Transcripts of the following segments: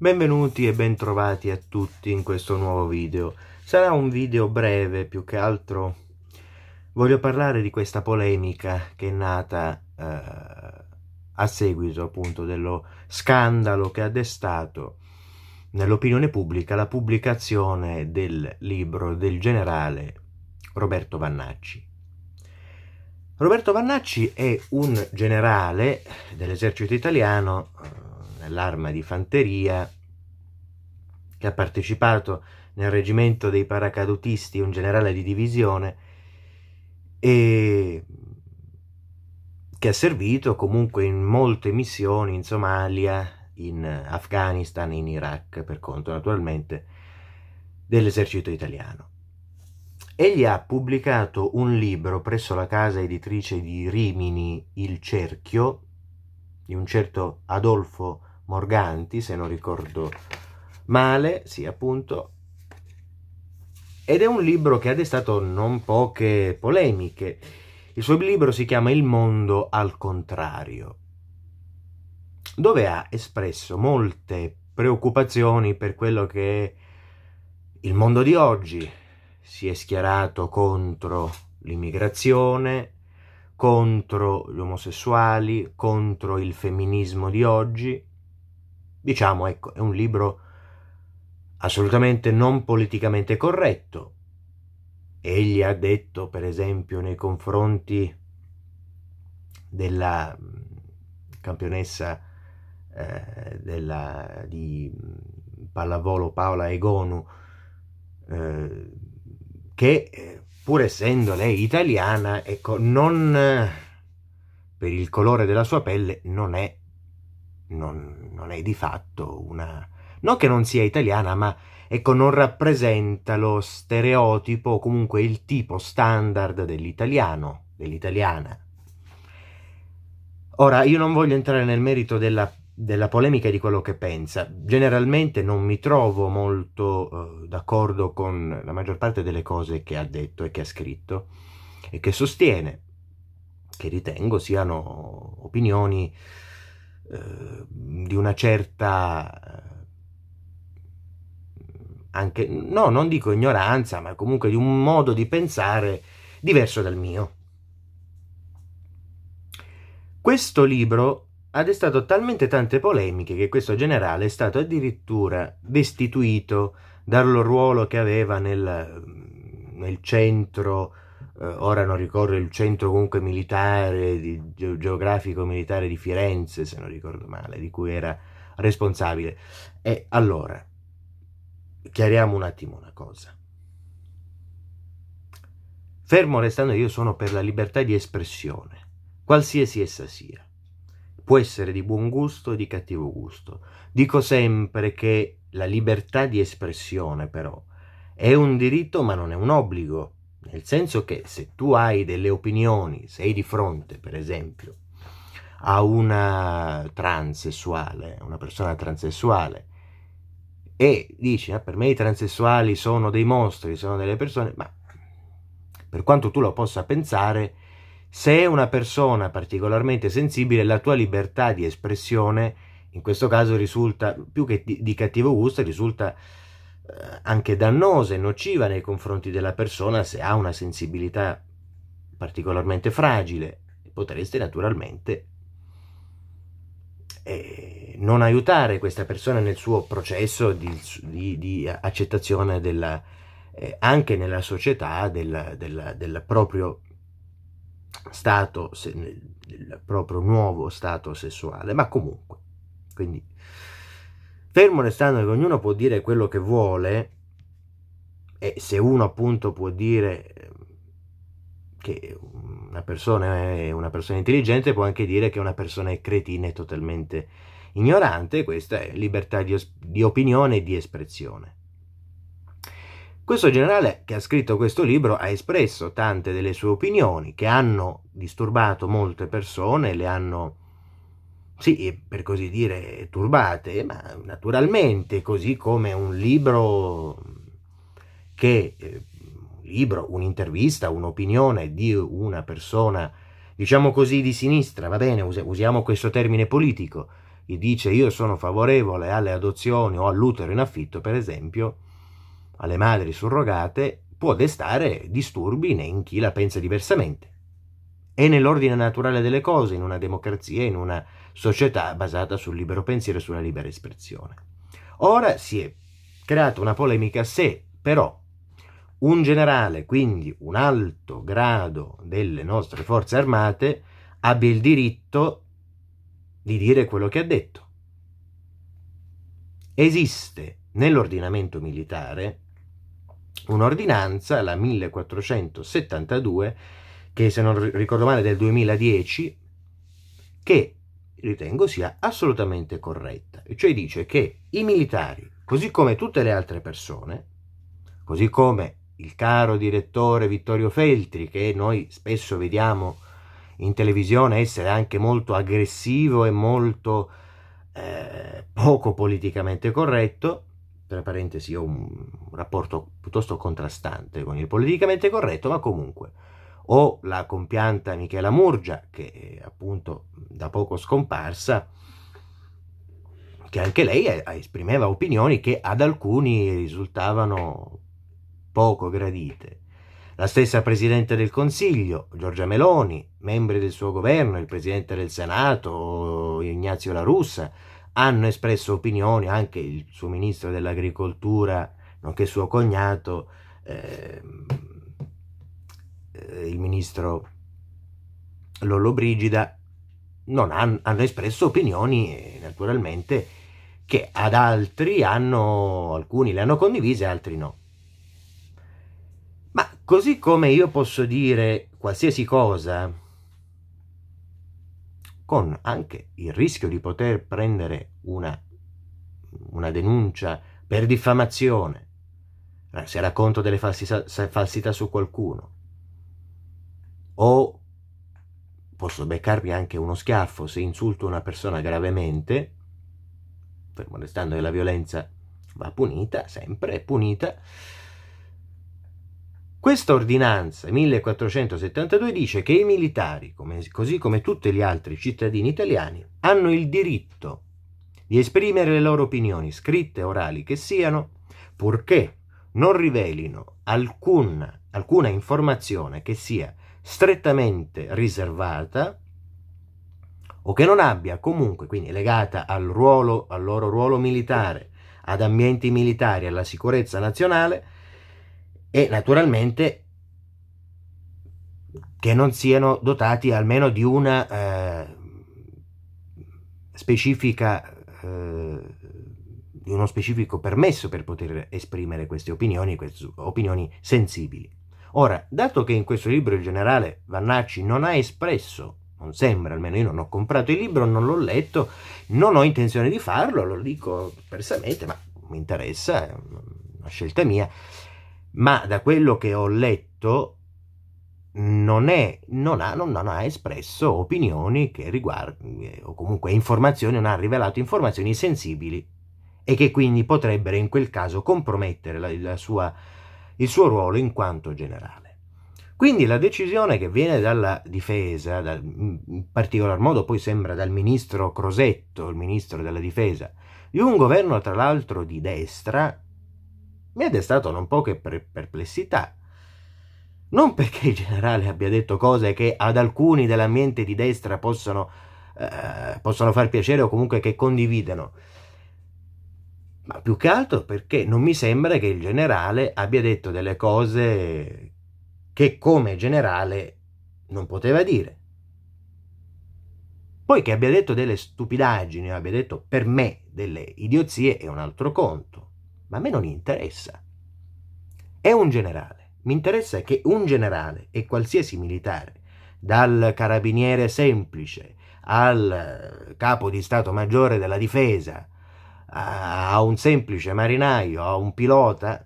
Benvenuti e bentrovati a tutti in questo nuovo video. Sarà un video breve più che altro. Voglio parlare di questa polemica che è nata eh, a seguito appunto dello scandalo che ha destato nell'opinione pubblica la pubblicazione del libro del generale Roberto Vannacci. Roberto Vannacci è un generale dell'esercito italiano eh, l'arma di fanteria, che ha partecipato nel reggimento dei paracadutisti, un generale di divisione, e che ha servito comunque in molte missioni in Somalia, in Afghanistan, in Iraq, per conto naturalmente dell'esercito italiano. Egli ha pubblicato un libro presso la casa editrice di Rimini Il Cerchio, di un certo Adolfo Morganti, se non ricordo male, sì appunto, ed è un libro che ha destato non poche polemiche. Il suo libro si chiama Il mondo al contrario, dove ha espresso molte preoccupazioni per quello che è il mondo di oggi. Si è schierato contro l'immigrazione, contro gli omosessuali, contro il femminismo di oggi Diciamo, ecco, è un libro assolutamente non politicamente corretto. Egli ha detto, per esempio, nei confronti della mm, campionessa eh, della, di mm, pallavolo Paola Egonu, eh, che eh, pur essendo lei italiana, ecco, non eh, per il colore della sua pelle non è non, non è di fatto una... non che non sia italiana, ma ecco, non rappresenta lo stereotipo o comunque il tipo standard dell'italiano, dell'italiana. Ora, io non voglio entrare nel merito della, della polemica di quello che pensa. Generalmente non mi trovo molto eh, d'accordo con la maggior parte delle cose che ha detto e che ha scritto e che sostiene, che ritengo siano opinioni Ehm, di una certa ehm, anche no, non dico ignoranza, ma comunque di un modo di pensare diverso dal mio. Questo libro ha destato talmente tante polemiche che questo generale è stato addirittura destituito dal ruolo che aveva nel, nel centro eh, ora non ricordo il centro comunque militare, di, geografico militare di Firenze, se non ricordo male, di cui era responsabile. E allora, chiariamo un attimo una cosa. Fermo restando io sono per la libertà di espressione, qualsiasi essa sia. Può essere di buon gusto o di cattivo gusto. Dico sempre che la libertà di espressione però è un diritto ma non è un obbligo nel senso che se tu hai delle opinioni, sei di fronte, per esempio, a una transessuale, una persona transessuale, e dici, ah, per me i transessuali sono dei mostri, sono delle persone, ma per quanto tu lo possa pensare, se è una persona particolarmente sensibile, la tua libertà di espressione, in questo caso risulta, più che di, cattivo gusto, risulta anche dannosa e nociva nei confronti della persona se ha una sensibilità particolarmente fragile. Potreste naturalmente eh, non aiutare questa persona nel suo processo di, di, di accettazione della, eh, anche nella società del, del, del proprio stato, se, del proprio nuovo stato sessuale, ma comunque. Quindi Fermo restando che ognuno può dire quello che vuole, e se uno appunto può dire ehm, che una persona è una persona intelligente, può anche dire che una persona è cretina e totalmente ignorante, questa è libertà di, di opinione e di espressione. Questo generale che ha scritto questo libro ha espresso tante delle sue opinioni che hanno disturbato molte persone, le hanno sì, per così dire, turbate, ma naturalmente, così come un libro che, eh, un libro, un'intervista, un'opinione di una persona, diciamo così, di sinistra, va bene, usiamo questo termine politico, e dice io sono favorevole alle adozioni o all'utero in affitto, per esempio, alle madri surrogate, può destare disturbi in chi la pensa diversamente. È nell'ordine naturale delle cose, in una democrazia, in una società basata sul libero pensiero e sulla libera espressione. Ora si è creata una polemica se però un generale, quindi un alto grado delle nostre forze armate, abbia il diritto di dire quello che ha detto. Esiste nell'ordinamento militare un'ordinanza, la 1472, che se non ricordo male è del 2010, che ritengo sia assolutamente corretta, cioè dice che i militari, così come tutte le altre persone, così come il caro direttore Vittorio Feltri, che noi spesso vediamo in televisione essere anche molto aggressivo e molto eh, poco politicamente corretto, tra parentesi ho un rapporto piuttosto contrastante con il politicamente corretto, ma comunque o la compianta Michela Murgia, che è appunto da poco scomparsa, che anche lei eh, esprimeva opinioni che ad alcuni risultavano poco gradite. La stessa Presidente del Consiglio, Giorgia Meloni, membri del suo governo, il Presidente del Senato, Ignazio La Russa, hanno espresso opinioni, anche il suo Ministro dell'Agricoltura, nonché suo cognato, eh, eh, il ministro Lollobrigida non han, hanno espresso opinioni eh, naturalmente che ad altri hanno, alcuni le hanno condivise, altri no. Ma così come io posso dire qualsiasi cosa, con anche il rischio di poter prendere una, una denuncia per diffamazione, eh, se racconto delle falsità, falsità su qualcuno, o posso beccarvi anche uno schiaffo se insulto una persona gravemente, fermo restando che la violenza va punita, sempre è punita. Questa ordinanza 1472 dice che i militari, come, così come tutti gli altri cittadini italiani, hanno il diritto di esprimere le loro opinioni, scritte orali che siano, purché non rivelino alcuna, alcuna informazione che sia strettamente riservata o che non abbia comunque, quindi legata al, ruolo, al loro ruolo militare, ad ambienti militari, alla sicurezza nazionale e naturalmente che non siano dotati almeno di una eh, specifica eh, uno specifico permesso per poter esprimere queste opinioni, queste opinioni sensibili. Ora, dato che in questo libro il generale Vannacci non ha espresso, non sembra, almeno io non ho comprato il libro, non l'ho letto, non ho intenzione di farlo, lo dico personalmente, ma mi interessa, è una scelta mia, ma da quello che ho letto non, è, non, ha, non, non, ha, espresso opinioni che riguardano, eh, o comunque informazioni, non ha rivelato informazioni sensibili e che quindi potrebbero in quel caso compromettere la, la sua il suo ruolo in quanto generale. Quindi la decisione che viene dalla difesa, dal, in particolar modo poi sembra dal ministro Crosetto, il ministro della difesa, di un governo tra l'altro di destra, mi ha destato non poche perplessità. Non perché il generale abbia detto cose che ad alcuni dell'ambiente di destra possono, eh, possono far piacere o comunque che condividono, ma più che altro perché non mi sembra che il generale abbia detto delle cose che come generale non poteva dire. Poi che abbia detto delle stupidaggini, abbia detto per me delle idiozie è un altro conto, ma a me non interessa. È un generale. Mi interessa che un generale e qualsiasi militare, dal carabiniere semplice al capo di Stato Maggiore della Difesa, a a un semplice marinaio, a un pilota,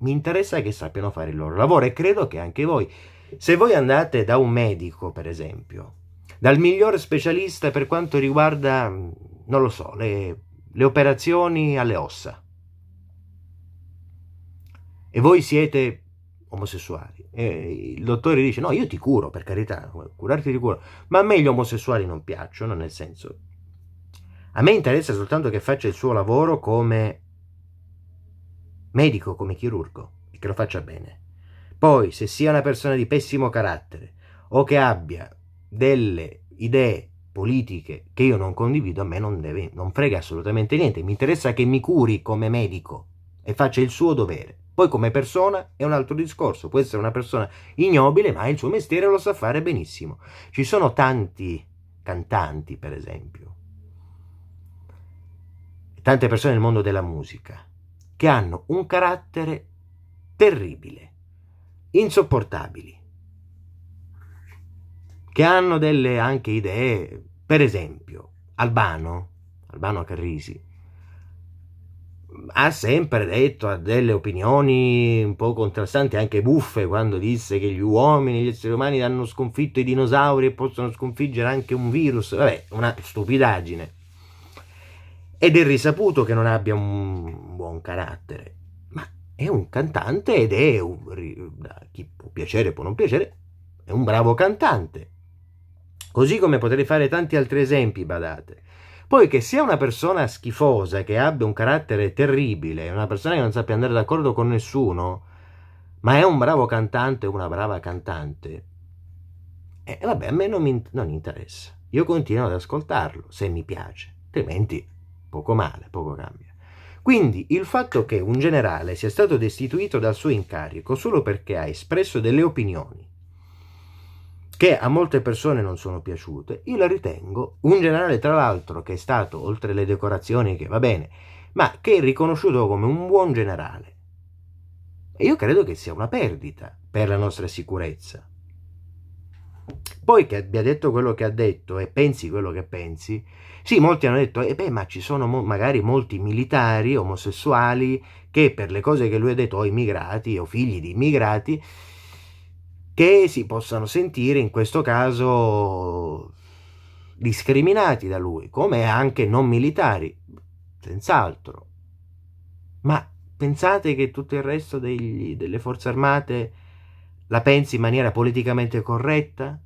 mi interessa che sappiano fare il loro lavoro e credo che anche voi. Se voi andate da un medico, per esempio, dal miglior specialista per quanto riguarda, non lo so, le, le operazioni alle ossa, e voi siete omosessuali, e il dottore dice no, io ti curo, per carità, curarti ti curo, ma a me gli omosessuali non piacciono, nel senso, a me interessa soltanto che faccia il suo lavoro come medico, come chirurgo e che lo faccia bene. Poi, se sia una persona di pessimo carattere o che abbia delle idee politiche che io non condivido, a me non, deve, non frega assolutamente niente. Mi interessa che mi curi come medico e faccia il suo dovere. Poi come persona è un altro discorso, può essere una persona ignobile, ma il suo mestiere lo sa fare benissimo. Ci sono tanti cantanti, per esempio, tante persone nel mondo della musica che hanno un carattere terribile, insopportabili, che hanno delle anche idee, per esempio, Albano, Albano Carrisi, ha sempre detto, ha delle opinioni un po' contrastanti, anche buffe, quando disse che gli uomini, gli esseri umani hanno sconfitto i dinosauri e possono sconfiggere anche un virus. Vabbè, una stupidaggine ed è risaputo che non abbia un buon carattere, ma è un cantante ed è, un, da chi può piacere, può non piacere, è un bravo cantante. Così come potrei fare tanti altri esempi, badate. Poi che sia una persona schifosa, che abbia un carattere terribile, una persona che non sappia andare d'accordo con nessuno, ma è un bravo cantante o una brava cantante, e eh, vabbè, a me non, mi, non interessa. Io continuo ad ascoltarlo, se mi piace, altrimenti poco male, poco cambia. Quindi il fatto che un generale sia stato destituito dal suo incarico solo perché ha espresso delle opinioni che a molte persone non sono piaciute, io la ritengo un generale tra l'altro che è stato, oltre le decorazioni che va bene, ma che è riconosciuto come un buon generale. E io credo che sia una perdita per la nostra sicurezza. Poi che abbia detto quello che ha detto e pensi quello che pensi, sì, molti hanno detto, eh beh, ma ci sono mo magari molti militari omosessuali che per le cose che lui ha detto, o immigrati o figli di immigrati, che si possano sentire in questo caso discriminati da lui, come anche non militari, senz'altro. Ma pensate che tutto il resto degli, delle forze armate la pensi in maniera politicamente corretta?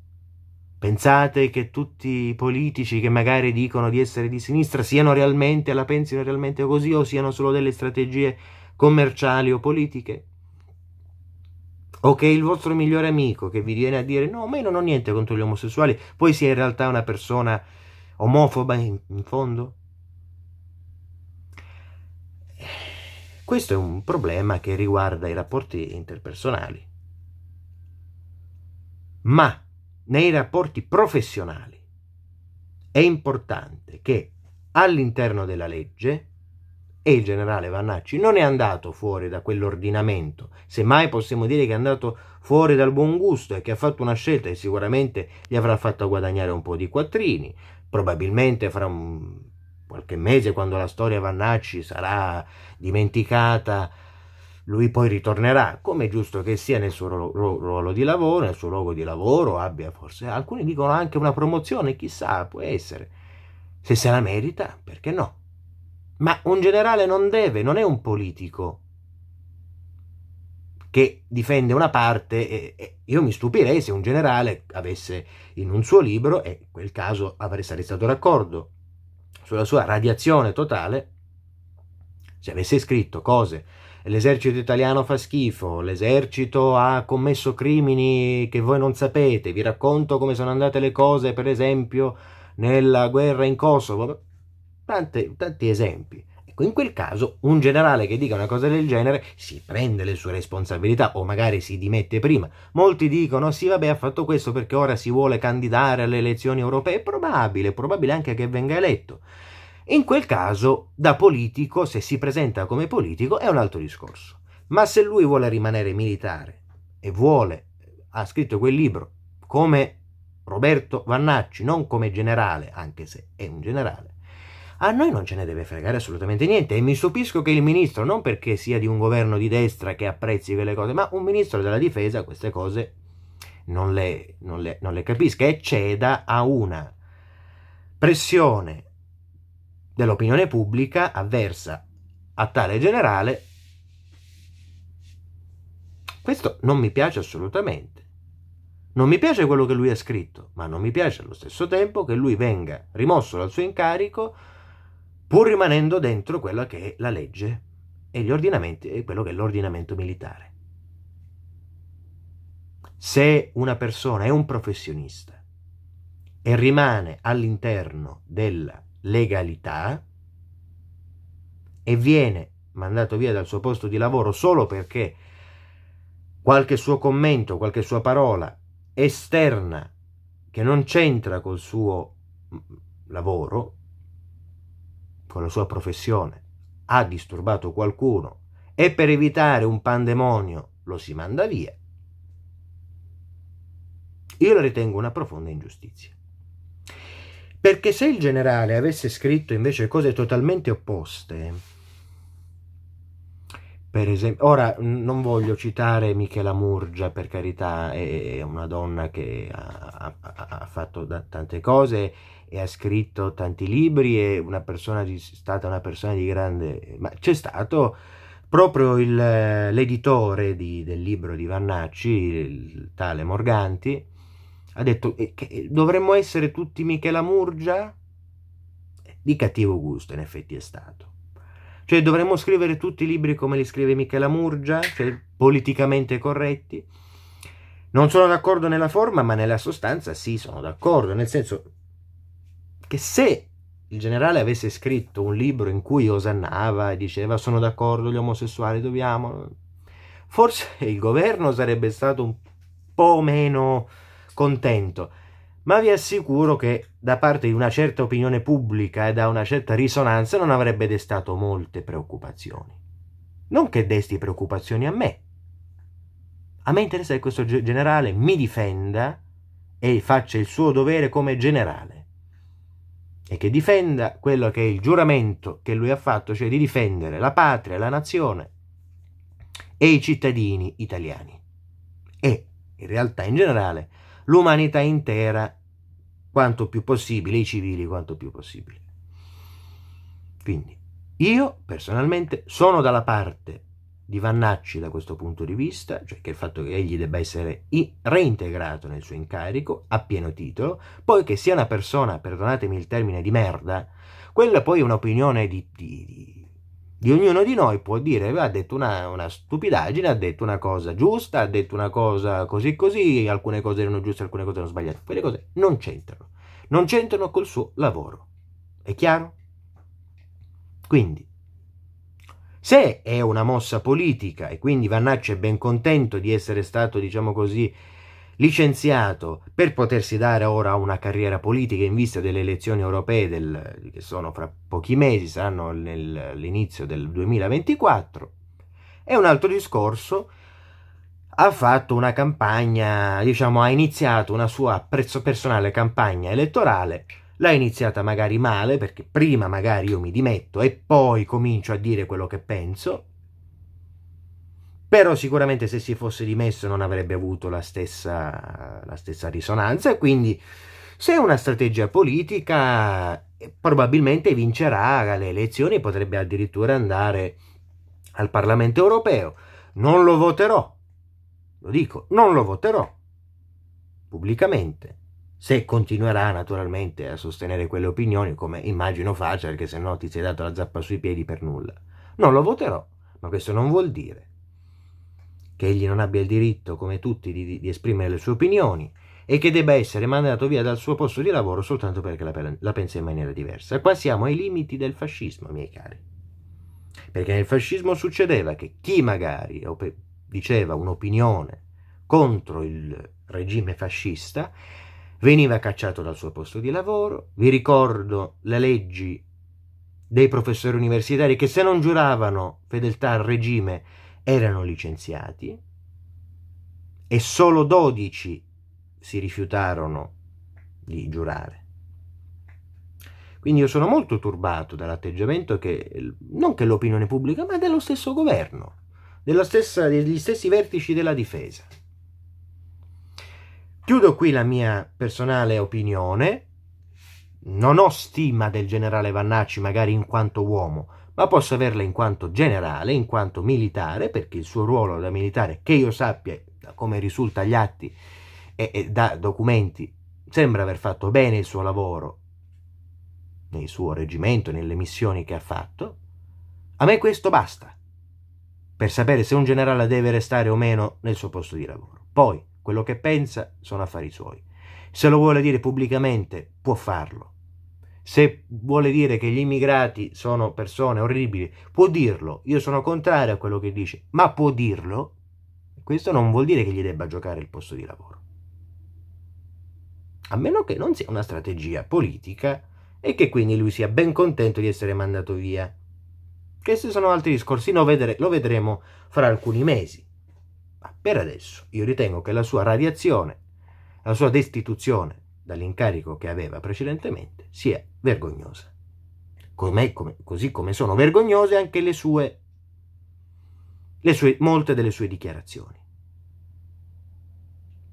Pensate che tutti i politici che magari dicono di essere di sinistra siano realmente, la pensino realmente così o siano solo delle strategie commerciali o politiche? O che il vostro migliore amico che vi viene a dire no, ma io non ho niente contro gli omosessuali, poi sia in realtà una persona omofoba in, in fondo? Questo è un problema che riguarda i rapporti interpersonali ma nei rapporti professionali è importante che all'interno della legge, e il generale Vannacci non è andato fuori da quell'ordinamento, semmai possiamo dire che è andato fuori dal buon gusto e che ha fatto una scelta che sicuramente gli avrà fatto guadagnare un po' di quattrini, probabilmente fra un, qualche mese quando la storia Vannacci sarà dimenticata lui poi ritornerà, come è giusto che sia nel suo ruolo, ruolo di lavoro, nel suo luogo di lavoro, abbia forse, alcuni dicono anche una promozione, chissà, può essere. Se se la merita, perché no? Ma un generale non deve, non è un politico che difende una parte e, e io mi stupirei se un generale avesse in un suo libro, e in quel caso avrei sarei stato d'accordo, sulla sua radiazione totale, se avesse scritto cose l'esercito italiano fa schifo, l'esercito ha commesso crimini che voi non sapete, vi racconto come sono andate le cose per esempio nella guerra in Kosovo, Tante, tanti esempi. Ecco, in quel caso un generale che dica una cosa del genere si prende le sue responsabilità o magari si dimette prima. Molti dicono sì vabbè ha fatto questo perché ora si vuole candidare alle elezioni europee, è probabile, è probabile anche che venga eletto. In quel caso, da politico, se si presenta come politico, è un altro discorso. Ma se lui vuole rimanere militare e vuole, ha scritto quel libro come Roberto Vannacci, non come generale, anche se è un generale, a noi non ce ne deve fregare assolutamente niente e mi stupisco che il ministro, non perché sia di un governo di destra che apprezzi quelle cose, ma un ministro della difesa queste cose non le, non le, non le capisca e ceda a una pressione dell'opinione pubblica avversa a tale generale, questo non mi piace assolutamente. Non mi piace quello che lui ha scritto, ma non mi piace allo stesso tempo che lui venga rimosso dal suo incarico pur rimanendo dentro quella che è la legge e gli ordinamenti e quello che è l'ordinamento militare. Se una persona è un professionista e rimane all'interno della legalità e viene mandato via dal suo posto di lavoro solo perché qualche suo commento, qualche sua parola esterna che non c'entra col suo mm, lavoro, con la sua professione, ha disturbato qualcuno e per evitare un pandemonio lo si manda via, io la ritengo una profonda ingiustizia. Perché se il generale avesse scritto invece cose totalmente opposte, per esempio, ora non voglio citare Michela Murgia, per carità, è una donna che ha, ha, ha fatto tante cose e ha scritto tanti libri, è una persona di, stata una persona di grande... ma c'è stato proprio l'editore del libro di Vannacci, il tale Morganti, ha detto che dovremmo essere tutti Michela Murgia? Eh, di cattivo gusto in effetti è stato. Cioè dovremmo scrivere tutti i libri come li scrive Michela Murgia, cioè politicamente corretti. Non sono d'accordo nella forma, ma nella sostanza sì, sono d'accordo, nel senso che se il generale avesse scritto un libro in cui osannava e diceva sono d'accordo, gli omosessuali dobbiamo, forse il governo sarebbe stato un po' meno contento, ma vi assicuro che da parte di una certa opinione pubblica e da una certa risonanza non avrebbe destato molte preoccupazioni. Non che desti preoccupazioni a me. A me interessa che questo generale mi difenda e faccia il suo dovere come generale e che difenda quello che è il giuramento che lui ha fatto, cioè di difendere la patria, la nazione e i cittadini italiani e in realtà in generale l'umanità intera quanto più possibile, i civili quanto più possibile. Quindi io personalmente sono dalla parte di Vannacci da questo punto di vista, cioè che il fatto che egli debba essere reintegrato nel suo incarico a pieno titolo, poi che sia una persona, perdonatemi il termine, di merda, quella poi è un'opinione di, di, di di ognuno di noi può dire ha detto una, una, stupidaggine, ha detto una cosa giusta, ha detto una cosa così così, alcune cose erano giuste, alcune cose erano sbagliate, quelle cose non c'entrano, non c'entrano col suo lavoro, è chiaro? Quindi, se è una mossa politica e quindi Vannacci è ben contento di essere stato, diciamo così, licenziato per potersi dare ora una carriera politica in vista delle elezioni europee del, che sono fra pochi mesi, saranno all'inizio del 2024, e un altro discorso ha fatto una campagna, diciamo, ha iniziato una sua personale campagna elettorale, l'ha iniziata magari male, perché prima magari io mi dimetto e poi comincio a dire quello che penso, però sicuramente se si fosse dimesso non avrebbe avuto la stessa, la stessa risonanza e quindi se è una strategia politica eh, probabilmente vincerà le elezioni e potrebbe addirittura andare al Parlamento europeo. Non lo voterò, lo dico, non lo voterò pubblicamente, se continuerà naturalmente a sostenere quelle opinioni, come immagino faccia, perché se no ti sei dato la zappa sui piedi per nulla. Non lo voterò, ma questo non vuol dire che egli non abbia il diritto, come tutti, di, di esprimere le sue opinioni e che debba essere mandato via dal suo posto di lavoro soltanto perché la, la pensa in maniera diversa. Qua siamo ai limiti del fascismo, miei cari. Perché nel fascismo succedeva che chi magari diceva un'opinione contro il regime fascista veniva cacciato dal suo posto di lavoro. Vi ricordo le leggi dei professori universitari che se non giuravano fedeltà al regime erano licenziati e solo 12 si rifiutarono di giurare. Quindi io sono molto turbato dall'atteggiamento che, non che l'opinione pubblica, ma dello stesso governo, stessa, degli stessi vertici della difesa. Chiudo qui la mia personale opinione, non ho stima del generale Vannacci magari in quanto uomo, ma posso averla in quanto generale, in quanto militare, perché il suo ruolo da militare, che io sappia, da come risulta agli atti e, e da documenti, sembra aver fatto bene il suo lavoro nel suo reggimento, nelle missioni che ha fatto. A me questo basta per sapere se un generale deve restare o meno nel suo posto di lavoro. Poi, quello che pensa sono affari suoi. Se lo vuole dire pubblicamente, può farlo se vuole dire che gli immigrati sono persone orribili, può dirlo. Io sono contrario a quello che dice, ma può dirlo. Questo non vuol dire che gli debba giocare il posto di lavoro. A meno che non sia una strategia politica e che quindi lui sia ben contento di essere mandato via. Questi sono altri discorsi, lo, vedere, lo vedremo fra alcuni mesi. Ma per adesso io ritengo che la sua radiazione, la sua destituzione dall'incarico che aveva precedentemente sia vergognosa. Come, come, così come sono vergognose anche le sue, le sue, molte delle sue dichiarazioni.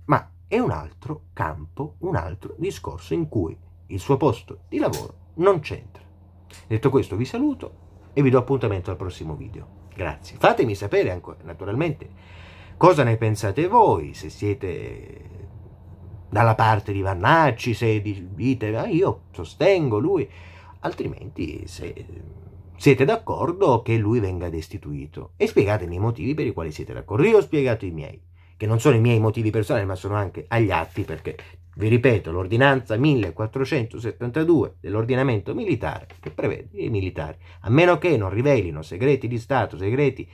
Ma è un altro campo, un altro discorso in cui il suo posto di lavoro non c'entra. Detto questo vi saluto e vi do appuntamento al prossimo video. Grazie. Fatemi sapere ancora, naturalmente cosa ne pensate voi, se siete dalla parte di Vannacci, se dite ma eh, io sostengo lui, altrimenti se siete d'accordo che lui venga destituito e spiegatemi i motivi per i quali siete d'accordo. Io ho spiegato i miei, che non sono i miei motivi personali, ma sono anche agli atti perché vi ripeto, l'ordinanza 1472 dell'ordinamento militare che prevede i militari, a meno che non rivelino segreti di Stato, segreti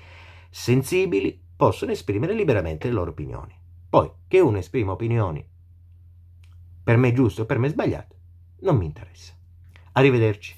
sensibili, possono esprimere liberamente le loro opinioni. Poi che uno esprima opinioni per me è giusto, per me è sbagliato, non mi interessa. Arrivederci.